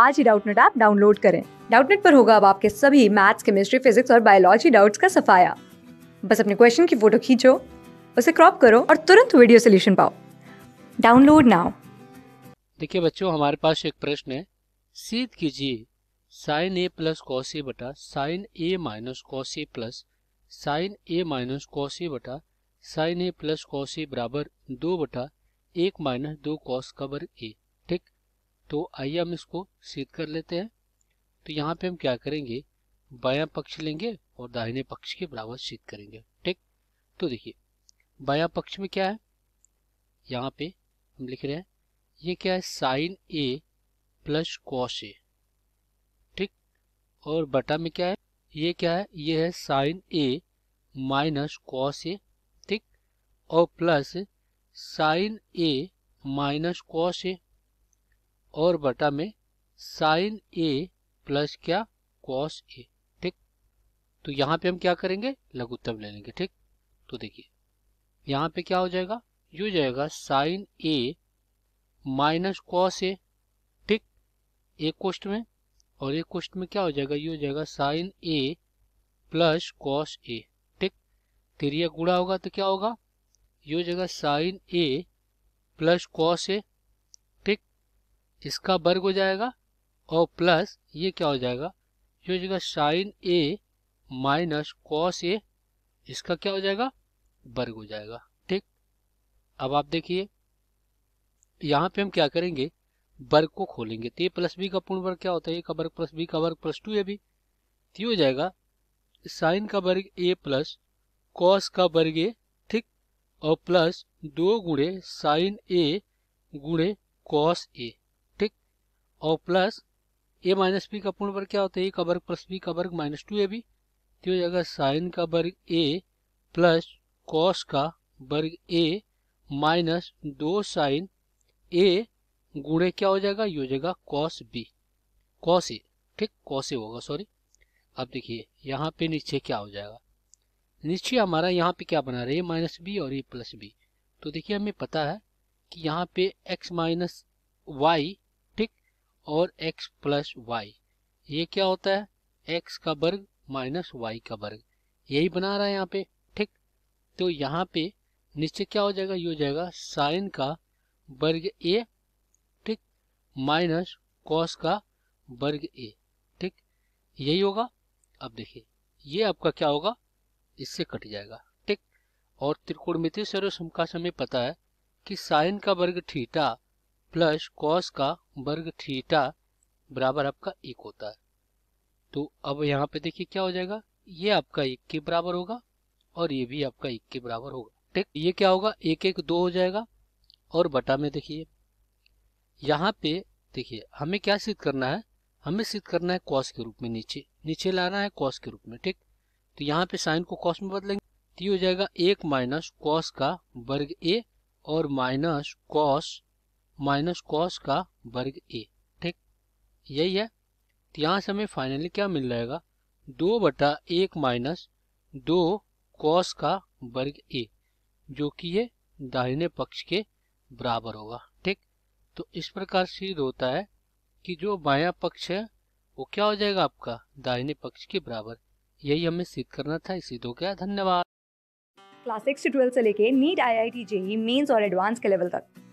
आज ही Doubtnet app download करें डाउटनेट पर होगा अब आपके सभी मैथ्स केमिस्ट्री फिजिक्स और बायोलॉजी डाउट्स का सफाया बस अपने क्वेश्चन की फोटो खींचो उसे क्रॉप करो और तुरंत वीडियो सोल्यूशन पाओ डाउनलोड नाउ देखिए बच्चों हमारे पास एक प्रश्न है सीध कीजिए sin A plus cos A बटा sin A minus cos A plus sin A minus cos A बटा sin A plus cos A बराबर दो बटा एक माइनस दो कॉस का वर्ग ए तो आइए हम इसको सीध कर लेते हैं तो यहाँ पे हम क्या करेंगे बायां पक्ष लेंगे और दाहिने पक्ष के बराबर सीध करेंगे ठीक तो देखिए बायां पक्ष में क्या है यहाँ पे हम लिख रहे हैं ये क्या है sin A plus cos A ठीक और बटा में क्या है ये क्या है ये है sin A minus cos A ठीक और plus sin A minus cos A और बटा में साइन ए प्लस क्या कॉस ए ठीक तो यहाँ पे हम क्या करेंगे लघुत्तम ले लेंगे ठीक तो देखिए यहाँ पे क्या हो जाएगा ये जाएगा sin A minus cos A ठीक एक कोष्ट में और एक कोष्ट में क्या हो जाएगा ये हो जाएगा sin A plus cos A ठीक तिरिया गुड़ा होगा तो क्या होगा ये हो जाएगा sin A plus cos A इसका वर्ग हो जाएगा और प्लस ये क्या हो जाएगा ये हो जाएगा sin A minus cos A इसका क्या हो जाएगा वर्ग हो जाएगा ठीक अब आप देखिए यहाँ पे हम क्या करेंगे वर्ग को खोलेंगे तो ए प्लस बी का पूर्ण वर्ग क्या होता है ए का वर्ग प्लस बी का वर्ग प्लस टू ए बी तो हो जाएगा साइन का वर्ग ए प्लस कॉस का वर्ग ए ठीक और प्लस दो गुणे साइन ए गुणे कॉस ए और प्लस ए माइनस बी का पूर्ण वर्ग क्या होता है ए का वर्ग प्लस बी का वर्ग माइनस टू ए बी तो हो जाएगा साइन का वर्ग ए प्लस कॉस का वर्ग ए माइनस दो साइन ए गुणे क्या हो जाएगा ये हो जाएगा कॉस बी कॉस ए ठीक कॉस ए होगा सॉरी अब देखिए यहाँ पे नीचे क्या हो जाएगा नीचे हमारा यहाँ पे क्या बना रहा है ए माइनस बी और ए प्लस बी तो देखिए हमें पता है कि यहाँ पे एक्स माइनस वाई और x प्लस वाई ये क्या होता है x का वर्ग माइनस वाई का वर्ग यही बना रहा है यहाँ पे ठीक तो यहाँ पे नीचे क्या हो जाएगा ये हो जाएगा साइन का वर्ग ए ठीक माइनस कॉस का वर्ग ए ठीक यही होगा अब देखिए ये आपका क्या होगा इससे कट जाएगा ठीक और त्रिकोणमितीय सर्व का हमें पता है कि साइन का वर्ग थीटा प्लस कॉस का वर्ग थीटा बराबर आपका एक होता है तो अब यहाँ पे देखिए क्या हो जाएगा ये आपका एक के बराबर होगा और ये भी आपका एक के बराबर होगा ठीक ये क्या होगा एक एक दो हो जाएगा और बटा में देखिए यहाँ पे देखिए हमें क्या सिद्ध करना है हमें सिद्ध करना है कॉस के रूप में नीचे नीचे लाना है कॉस के रूप में ठीक तो यहाँ पे साइन को कॉस में बदलेंगे तो ये हो जाएगा एक माइनस कॉस का वर्ग ए और माइनस कॉस माइनस कॉस का वर्ग ए ठीक यही है तो यहाँ से हमें फाइनली क्या मिल जाएगा दो बटा एक माइनस दो कॉस का वर्ग ए जो कि ये दाहिने पक्ष के बराबर होगा ठीक तो इस प्रकार सीध होता है कि जो बायां पक्ष है वो क्या हो जाएगा आपका दाहिने पक्ष के बराबर यही हमें सिद्ध करना था इसी दो क्या धन्यवाद क्लास सिक्स से ट्वेल्थ से लेके NEET I I T JEE mains और एडवांस के लेवल तक